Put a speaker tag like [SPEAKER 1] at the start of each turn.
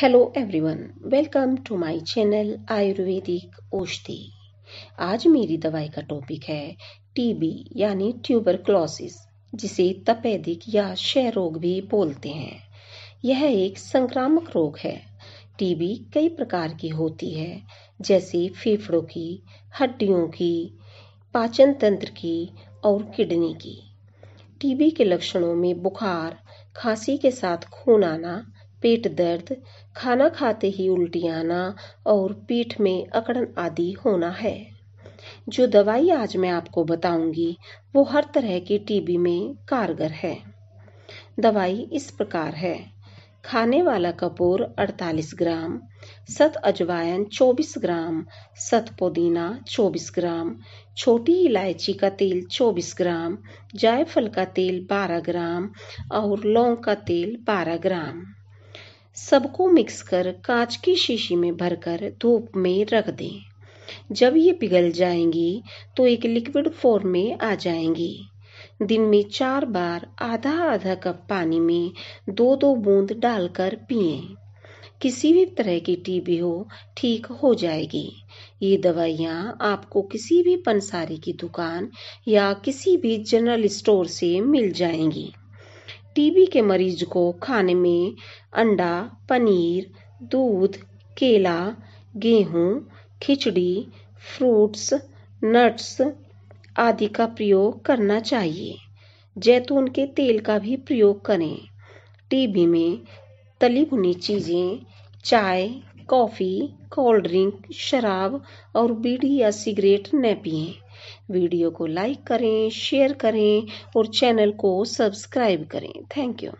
[SPEAKER 1] hello everyone welcome to my channel Ayurvedic औषधि आज मेरी दवाई का टॉपिक है टीबी यानी क्लॉसिस जिसे तपेदिक या क्षय रोग भी बोलते हैं यह एक संक्रामक रोग है टीबी कई प्रकार की होती है जैसे फेफड़ों की हड्डियों की पाचन तंत्र की और किडनी की टीबी के लक्षणों में बुखार खांसी के साथ खून आना पेट दर्द खाना खाते ही उल्टी आना और पीठ में अकड़न आदि होना है जो दवाई आज मैं आपको बताऊंगी वो हर तरह की टीबी में कारगर है दवाई इस प्रकार है खाने वाला कपूर 48 ग्राम सत अजवायन 24 ग्राम सत पुदीना 24 ग्राम छोटी इलायची का तेल 24 ग्राम जायफल का तेल 12 ग्राम और लौंग का तेल 12 ग्राम सबको मिक्स कर कांच की शीशी में भरकर धूप में रख दें जब ये पिघल जाएंगी तो एक लिक्विड फॉर्म में आ जाएंगी दिन में चार बार आधा आधा कप पानी में दो दो बूंद डालकर पिए किसी भी तरह की टीबी हो ठीक हो जाएगी ये दवाइयाँ आपको किसी भी पंसारी की दुकान या किसी भी जनरल स्टोर से मिल जाएंगी टीबी के मरीज को खाने में अंडा पनीर दूध केला गेहूँ खिचड़ी फ्रूट्स नट्स आदि का प्रयोग करना चाहिए जैतून के तेल का भी प्रयोग करें टीबी में तली भुनी चीज़ें चाय कॉफ़ी कोल्ड ड्रिंक शराब और बीड़ी या सिगरेट न पिएं वीडियो को लाइक करें शेयर करें और चैनल को सब्सक्राइब करें थैंक यू